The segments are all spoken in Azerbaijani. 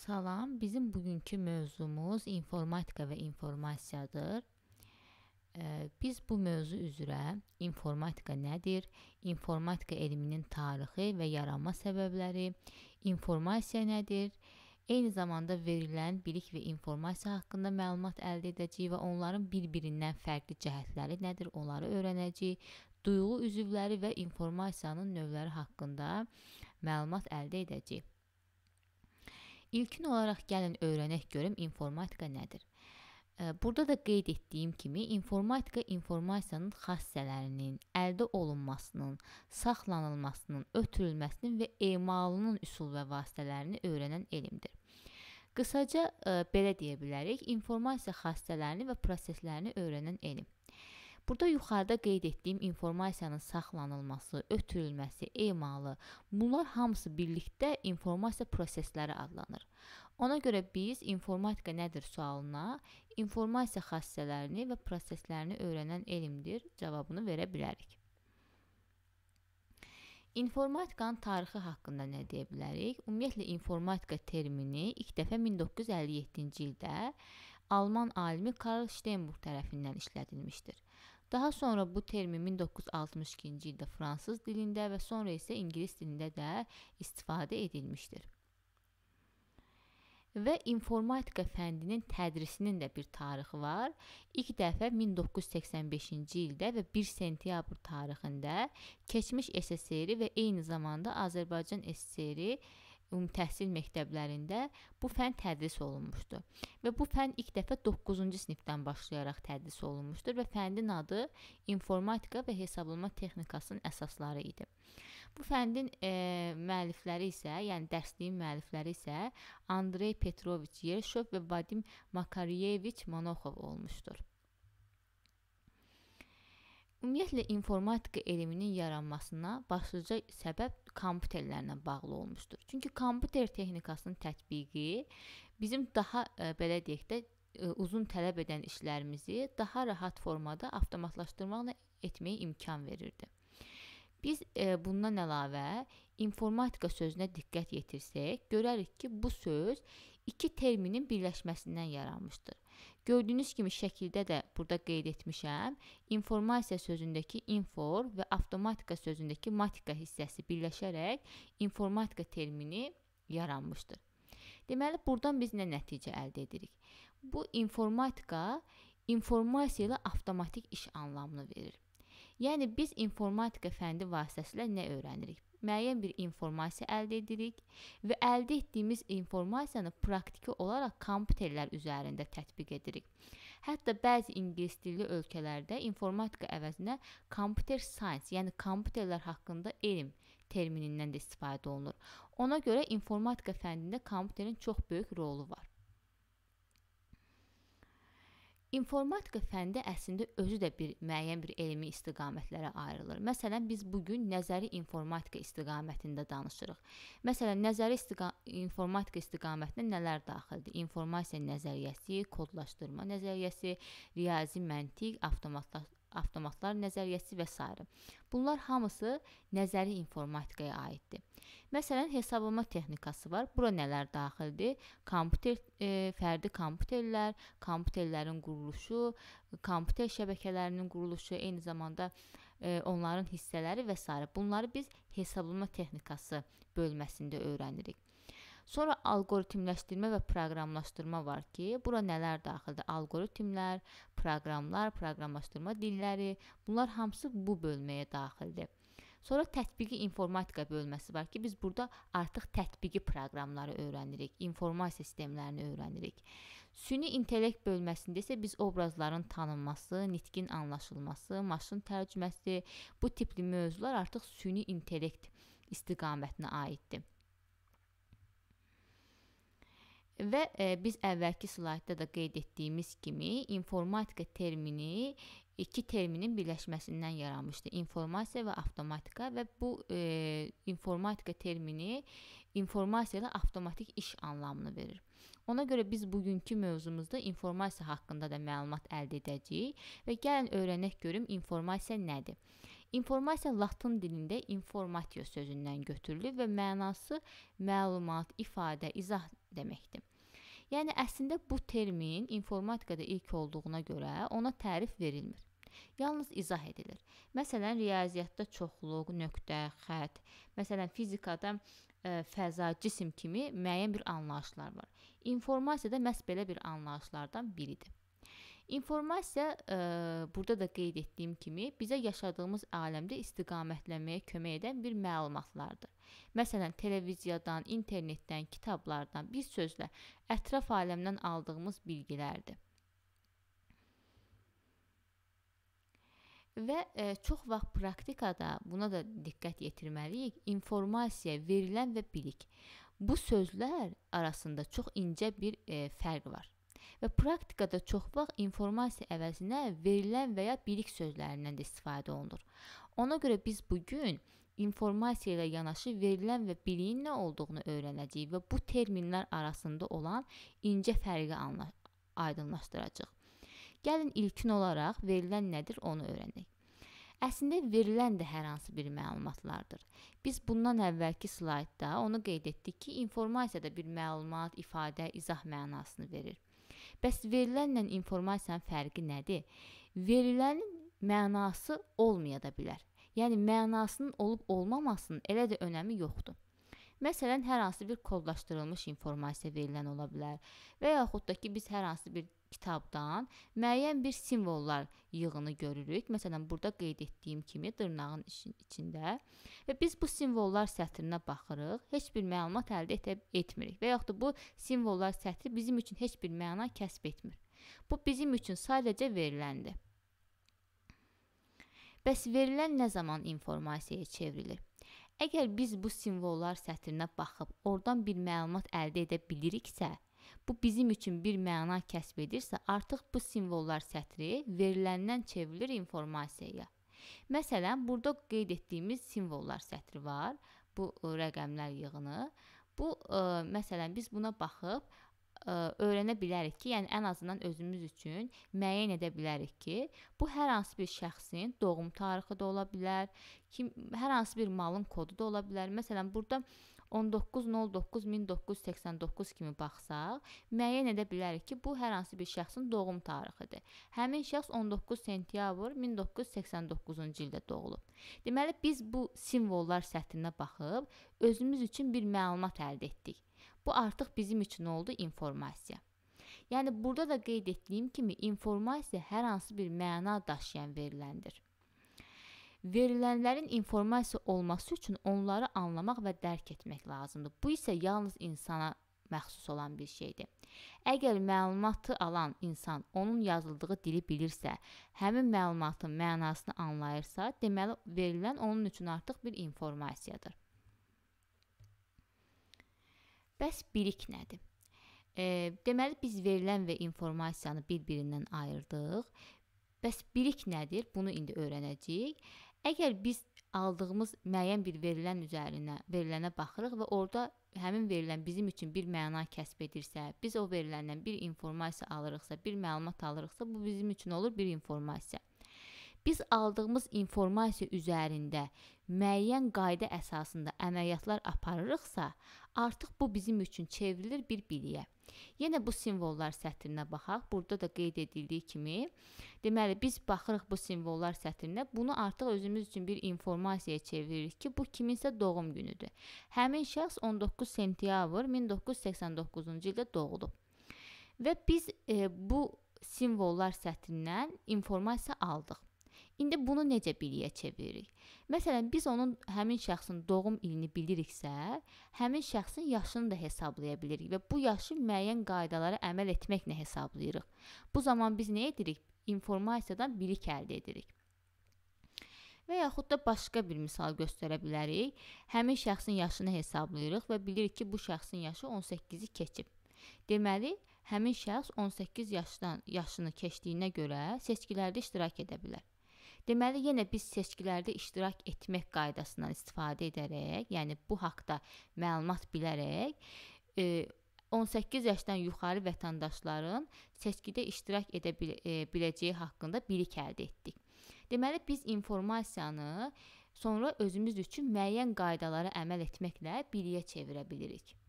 Salam, bizim bugünkü mövzumuz informatika və informasiyadır. Biz bu mövzu üzrə informatika nədir, informatika elminin tarixi və yaranma səbəbləri, informasiya nədir, eyni zamanda verilən bilik və informasiya haqqında məlumat əldə edəcəyik və onların bir-birindən fərqli cəhətləri nədir, onları öyrənəcəyik, duyğu üzvləri və informasiyanın növləri haqqında məlumat əldə edəcəyik. İlkin olaraq gəlin öyrənək görüm informatika nədir. Burada da qeyd etdiyim kimi informatika informasiyanın xassələrinin əldə olunmasının, saxlanılmasının, ötürülməsinin və emalının üsul və vasitələrini öyrənən elmdir. Qısaca belə deyə bilərik, informasiya xassələrini və proseslərini öyrənən elm. Burada yuxarıda qeyd etdiyim informasiyanın saxlanılması, ötürülməsi, emalı, bunlar hamısı birlikdə informasiya prosesləri adlanır. Ona görə biz informatika nədir sualına informasiya xassələrini və proseslərini öyrənən elmdir cavabını verə bilərik. İnformatikanın tarixi haqqında nə deyə bilərik? Ümumiyyətlə informatika termini ilk dəfə 1957-ci ildə Alman alimi Karl Steinburg tərəfindən işlədilmişdir. Daha sonra bu termin 1962-ci ildə fransız dilində və sonra isə ingilis dilində də istifadə edilmişdir. Və informatika fənninin tədrisinin də bir tarixi var. İlk dəfə 1985-ci ildə və 1 sentyabr tarixində keçmiş SSR və eyni zamanda Azərbaycan SSR-i ümumi təhsil məktəblərində bu fən tədris olunmuşdu. Və bu fən ilk dəfə 9-cu sinifdən başlayaraq tədris olunmuşdur və fəndin adı informatika və hesablama texnikasının əsasları idi. Bu fəndin e, müəllifləri isə, yəni dərsliyin müəllifləri isə Andrey Petroviç Yerşov və Vadim Makaryevich Monoxov olmuşdur. Ümumiyyətlə informatika elminin yaranmasına başlıca səbəb kompüterlərlə bağlı olmuşdur. Çünki kompüter texnikasının tətbiqi bizim daha e, belə deyək də e, uzun tələb edən işlərimizi daha rahat formada avtomatlaşdırmaqla etməyə imkan verirdi. Biz e, bundan əlavə informatika sözünə diqqət yetirsək, görərik ki, bu söz iki terminin birləşməsindən yaranmışdır. Gördüyünüz kimi şəkildə də burada qeyd etmişəm. İnformasiya sözündəki infor və avtomatika sözündəki matika hissəsi birləşərək informatika termini yaranmışdır. Deməli, buradan biz nə nəticə əldə edirik? Bu informatika informasiya ilə avtomatik iş anlamını verir. Yəni biz informatika fəndi vasitəsilə nə öyrənirik? müəyyən bir informasiya əldə edirik və əldə etdiyimiz informasiyanı praktiki olaraq kompüterlər üzərində tətbiq edirik. Hətta bəzi ingilis dilli ölkələrdə informatika əvəzinə computer science, yəni kompüterlər haqqında elm terminindən də istifadə olunur. Ona görə informatika fənnində kompüterin çox böyük rolu var. İnformatika fəndi əslində özü də bir müəyyən bir elmi istiqamətlərə ayrılır. Məsələn, biz bu gün nəzəri informatika istiqamətində danışırıq. Məsələn, nəzəri istiqam informatika istiqamətinə nələr daxildir? İnformasiya nəzəriyyəsi, kodlaşdırma nəzəriyyəsi, riyazi məntiq, avtomatlaşdırma avtomatlar nəzəriyyəsi və s. Bunlar hamısı nəzəri informatikaya aiddir. Məsələn, hesablama texnikası var. Bura nələr daxildir? Kompüter, e, fərdi kompüterlər, kompüterlərin quruluşu, kompüter şəbəkələrinin quruluşu, eyni zamanda e, onların hissələri və s. Bunları biz hesablama texnikası bölməsində öyrənirik. Sonra alqoritmləşdirmə və proqramlaşdırma var ki, bura nələr daxildir? Alqoritmlər, proqramlar, proqramlaşdırma dilləri, bunlar hamısı bu bölməyə daxildir. Sonra tətbiqi informatika bölməsi var ki, biz burada artıq tətbiqi proqramları öyrənirik, informasiya sistemlərini öyrənirik. Süni intellekt bölməsində isə biz obrazların tanınması, nitqin anlaşılması, maşın tərcüməsi, bu tipli mövzular artıq süni intellekt istiqamətinə aiddir. Və e, biz əvvəlki slaydda da qeyd etdiyimiz kimi, informatika termini iki terminin birləşməsindən yaranmışdı. İnformasiya və avtomatika və bu e, informatika termini informasiya ilə avtomatik iş anlamını verir. Ona görə biz bugünkü mövzumuzda informasiya haqqında da məlumat əldə edəcəyik və gəlin öyrənək görüm informasiya nədir. İnformasiya latın dilində informatio sözündən götürülüb və mənası məlumat, ifadə, izah deməkdir. Yəni əslində bu termin informatikada ilk olduğuna görə ona tərif verilmir. Yalnız izah edilir. Məsələn, riyaziyyatda çoxluq, nöqtə, xətt, məsələn, fizikada ə, e, fəza, cisim kimi müəyyən bir anlayışlar var. İnformasiya da məhz belə bir anlayışlardan biridir. İnformasiya e, burada da qeyd etdiyim kimi bizə yaşadığımız aləmdə istiqamətlənməyə kömək edən bir məlumatlardır. Məsələn, televiziyadan, internetdən, kitablardan, bir sözlə ətraf aləmdən aldığımız bilgilərdir. Və e, çox vaxt praktikada buna da diqqət yetirməliyik. İnformasiya, verilən və bilik. Bu sözlər arasında çox incə bir e, fərq var və praktikada çox vaxt informasiya əvəzinə verilən və ya bilik sözlərindən də istifadə olunur. Ona görə biz bu gün informasiya ilə yanaşı verilən və biliyin nə olduğunu öyrənəcəyik və bu terminlər arasında olan incə fərqi aydınlaşdıracağıq. Gəlin ilkin olaraq verilən nədir onu öyrənək. Əslində verilən də hər hansı bir məlumatlardır. Biz bundan əvvəlki slaydda onu qeyd etdik ki, informasiya da bir məlumat, ifadə, izah mənasını verir. Bəs verilənlə informasiyanın fərqi nədir? Verilənin mənası olmaya da bilər. Yəni mənasının olub-olmamasının elə də önəmi yoxdur. Məsələn, hər hansı bir kodlaşdırılmış informasiya verilən ola bilər və yaxud da ki, biz hər hansı bir kitabdan müəyyən bir simvollar yığını görürük. Məsələn, burada qeyd etdiyim kimi dırnağın içində və biz bu simvollar sətrinə baxırıq, heç bir məlumat əldə etə etmirik və yaxud da bu simvollar sətri bizim üçün heç bir məna kəsb etmir. Bu bizim üçün sadəcə veriləndir. Bəs verilən nə zaman informasiyaya çevrilir? Əgər biz bu simvollar sətrinə baxıb oradan bir məlumat əldə edə biliriksə, bu bizim üçün bir məna kəsb edirsə, artıq bu simvollar sətri veriləndən çevrilir informasiyaya. Məsələn, burada qeyd etdiyimiz simvollar sətri var, bu e, rəqəmlər yığını. Bu ə, e, məsələn biz buna baxıb ə, e, öyrənə bilərik ki, yəni ən azından özümüz üçün müəyyən edə bilərik ki, bu hər hansı bir şəxsin doğum tarixi də ola bilər, kim hər hansı bir malın kodu da ola bilər. Məsələn, burada 19.09.1989 kimi baxsaq, müəyyən edə bilərik ki, bu hər hansı bir şəxsin doğum tarixidir. Həmin şəxs 19 sentyabr 1989-cu ildə doğulub. Deməli, biz bu simvollar səthinə baxıb özümüz üçün bir məlumat əldə etdik. Bu artıq bizim üçün oldu informasiya. Yəni burada da qeyd etdiyim kimi informasiya hər hansı bir məna daşıyan veriləndir. Verilənlərin informasiya olması üçün onları anlamaq və dərk etmək lazımdır. Bu isə yalnız insana məxsus olan bir şeydir. Əgər məlumatı alan insan onun yazıldığı dili bilirsə, həmin məlumatın mənasını anlayırsa, deməli verilən onun üçün artıq bir informasiyadır. Bəs bilik nədir? E, deməli biz verilən və informasiyanı bir-birindən ayırdıq. Bəs bilik nədir? Bunu indi öyrənəcəyik. Əgər biz aldığımız müəyyən bir verilən üzərinə, verilənə baxırıq və orada həmin verilən bizim üçün bir məna kəsb edirsə, biz o veriləndən bir informasiya alırıqsa, bir məlumat alırıqsa, bu bizim üçün olur bir informasiya. Biz aldığımız informasiya üzərində müəyyən qayda əsasında əməliyyatlar aparırıqsa, Artıq bu bizim üçün çevrilir bir biliyə. Yenə bu simvollar sətrinə baxaq. Burada da qeyd edildiyi kimi, deməli biz baxırıq bu simvollar sətrinə. Bunu artıq özümüz üçün bir informasiyaya çeviririk ki, bu kiminsə doğum günüdür. Həmin şəxs 19 sentyabr 1989-cu ildə doğulub. Və biz e, bu simvollar sətrindən informasiya aldıq. İndi bunu necə biliyə çeviririk? Məsələn, biz onun həmin şəxsin doğum ilini biliriksə, həmin şəxsin yaşını da hesablaya bilirik və bu yaşı müəyyən qaydalara əməl etməklə hesablayırıq. Bu zaman biz nə edirik? İnformasiyadan bilik əldə edirik. Və yaxud da başqa bir misal göstərə bilərik. Həmin şəxsin yaşını hesablayırıq və bilirik ki, bu şəxsin yaşı 18-i keçib. Deməli, həmin şəxs 18 yaşdan yaşını keçdiyinə görə seçkilərdə iştirak edə bilər. Deməli yenə biz seçkilərdə iştirak etmək qaydasından istifadə edərək, yəni bu haqqda məlumat bilərək e, 18 yaşdan yuxarı vətəndaşların seçkidə iştirak edə bil e, biləcəyi haqqında bilik əldə etdik. Deməli biz informasiyanı sonra özümüz üçün müəyyən qaydalara əməl etməklə biliyə çevirə bilirik.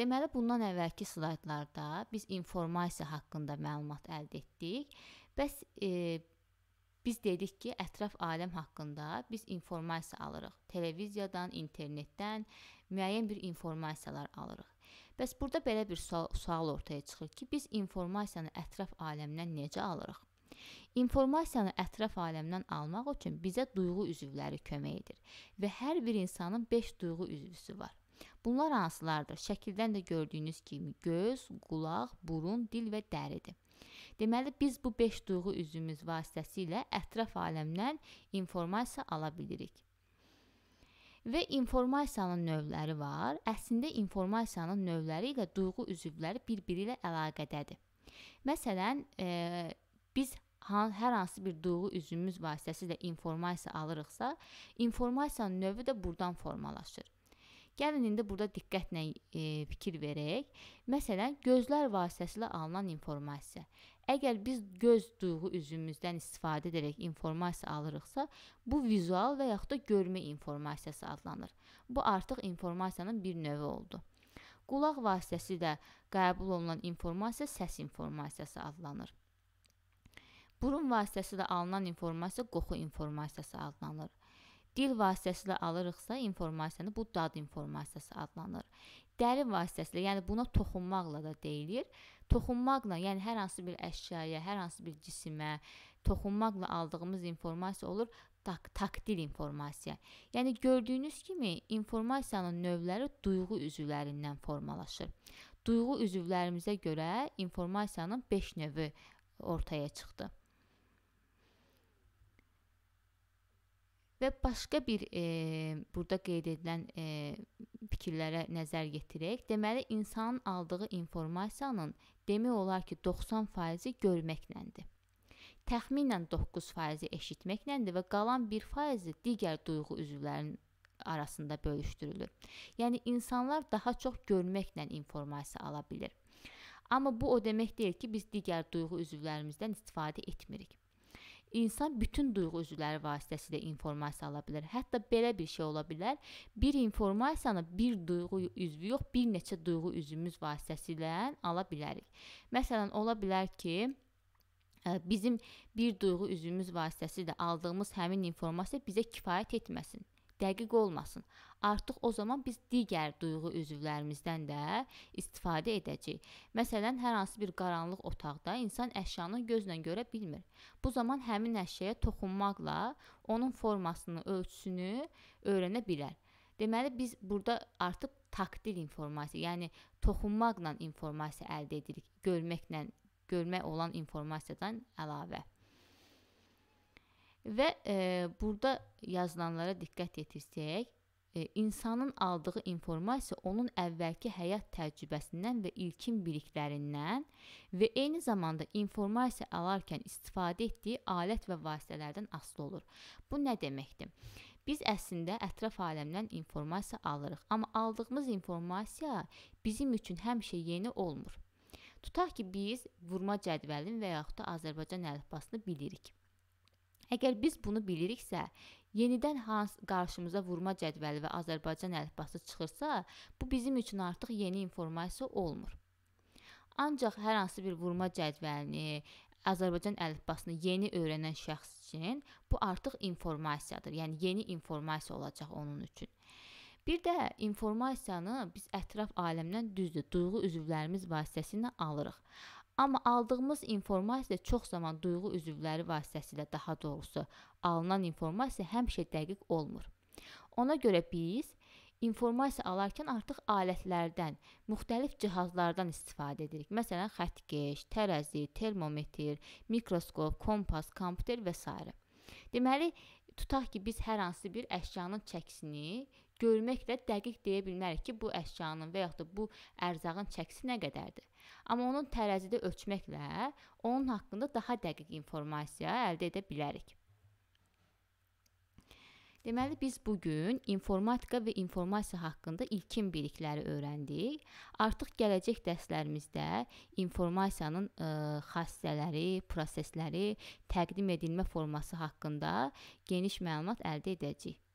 Deməli bundan əvvəlki slaydlarda biz informasiya haqqında məlumat əldə etdik. Bəs e, biz dedik ki, ətraf aləm haqqında biz informasiya alırıq. Televiziyadan, internetdən müəyyən bir informasiyalar alırıq. Bəs burada belə bir sual, sual ortaya çıxır ki, biz informasiyanı ətraf aləmdən necə alırıq? İnformasiyanı ətraf aləmdən almaq üçün bizə duyğu üzvləri kömək edir və hər bir insanın 5 duyğu üzvüsü var. Bunlar hansılardır? Şəkildən də gördüyünüz kimi göz, qulaq, burun, dil və dəridir. Deməli biz bu 5 duyğu üzvümüz vasitəsilə ətraf aləmdən informasiya ala bilirik. Və informasiyanın növləri var. Əslində informasiyanın növləri ilə duyğu üzvləri bir-biri ilə əlaqədədir. Məsələn, e, biz hər hansı bir duyğu üzvümüz vasitəsilə informasiya alırıqsa, informasiyanın növü də burdan formalaşır. Gəlin indi burada diqqətlə e, fikir verək. Məsələn, gözlər vasitəsilə alınan informasiya. Əgər biz göz duyğu üzvümüzdən istifadə edərək informasiya alırıqsa, bu vizual və yaxud da görmə informasiyası adlanır. Bu artıq informasiyanın bir növü oldu. Qulaq vasitəsilə qəbul olunan informasiya səs informasiyası adlanır. Burun vasitəsilə alınan informasiya qoxu informasiyası adlanır. Dil vasitəsilə alırıqsa informasiyanı bu dad informasiyası adlanır. Dəri vasitəsilə, yəni buna toxunmaqla da deyilir. Toxunmaqla, yəni hər hansı bir əşyaya, hər hansı bir cisimə toxunmaqla aldığımız informasiya olur tak taktil informasiya. Yəni gördüyünüz kimi informasiyanın növləri duyğu üzvlərindən formalaşır. Duyğu üzvlərimizə görə informasiyanın 5 növü ortaya çıxdı. Və başqa bir e, burada qeyd edilən e, fikirlərə nəzər yetirək. Deməli, insanın aldığı informasiyanın demək olar ki, 90%-i görməklədir. Təxminən 9%-i eşitməklədir və qalan 1%-i digər duyğu üzvlərinin arasında bölüşdürülür. Yəni insanlar daha çox görməklə informasiya ala bilər. Amma bu o demək deyil ki, biz digər duyğu üzvlərimizdən istifadə etmirik. İnsan bütün duyğu üzvləri vasitəsilə informasiya ala bilər. Hətta belə bir şey ola bilər. Bir informasiyanı bir duyğu üzvü yox, bir neçə duyğu üzvümüz vasitəsilə ala bilərik. Məsələn, ola bilər ki, e, bizim bir duyğu üzvümüz vasitəsilə aldığımız həmin informasiya bizə kifayət etməsin dəqiq olmasın. Artıq o zaman biz digər duyğu üzvlərimizdən də istifadə edəcəyik. Məsələn, hər hansı bir qaranlıq otaqda insan əşyanı gözlə görə bilmir. Bu zaman həmin əşyaya toxunmaqla onun formasını, ölçüsünü öyrənə bilər. Deməli biz burada artıq taktil informasiya, yəni toxunmaqla informasiya əldə edirik, görməklə, görmək olan informasiyadan əlavə. Və e, burada yazılanlara diqqət yetirsək, e, insanın aldığı informasiya onun əvvəlki həyat təcrübəsindən və ilkin biliklərindən və eyni zamanda informasiya alarkən istifadə etdiyi alət və vasitələrdən asılı olur. Bu nə deməkdir? Biz əslində ətraf aləmdən informasiya alırıq, amma aldığımız informasiya bizim üçün həmişə yeni olmur. Tutaq ki, biz vurma cədvəlini və yaxud da Azərbaycan əlifbasını bilirik. Əgər biz bunu biliriksə, yenidən hansı qarşımıza vurma cədvəli və Azərbaycan əlifbası çıxırsa, bu bizim üçün artıq yeni informasiya olmur. Ancaq hər hansı bir vurma cədvəlini, Azərbaycan əlifbasını yeni öyrənən şəxs üçün bu artıq informasiyadır. Yəni yeni informasiya olacaq onun üçün. Bir də informasiyanı biz ətraf aləmdən düzdür, duyğu üzvlərimiz vasitəsilə alırıq. Amma aldığımız informasiya çox zaman duyğu üzvləri vasitəsilə, daha doğrusu alınan informasiya həmişə dəqiq olmur. Ona görə biz informasiya alarkən artıq alətlərdən, müxtəlif cihazlardan istifadə edirik. Məsələn, xəttkeş, tərəzi, termometr, mikroskop, kompas, kompüter və s. Deməli, tutaq ki, biz hər hansı bir əşyanın çəkisini görməklə dəqiq deyə bilmərik ki, bu əşyanın və yaxud da bu ərzağın çəkisi nə qədərdir. Amma onun tərəzidə ölçməklə onun haqqında daha dəqiq informasiya əldə edə bilərik. Deməli biz bu gün informatika və informasiya haqqında ilkin bilikləri öyrəndik. Artıq gələcək dərslərimizdə informasiyanın ə, e, xassələri, prosesləri, təqdim edilmə forması haqqında geniş məlumat əldə edəcəyik.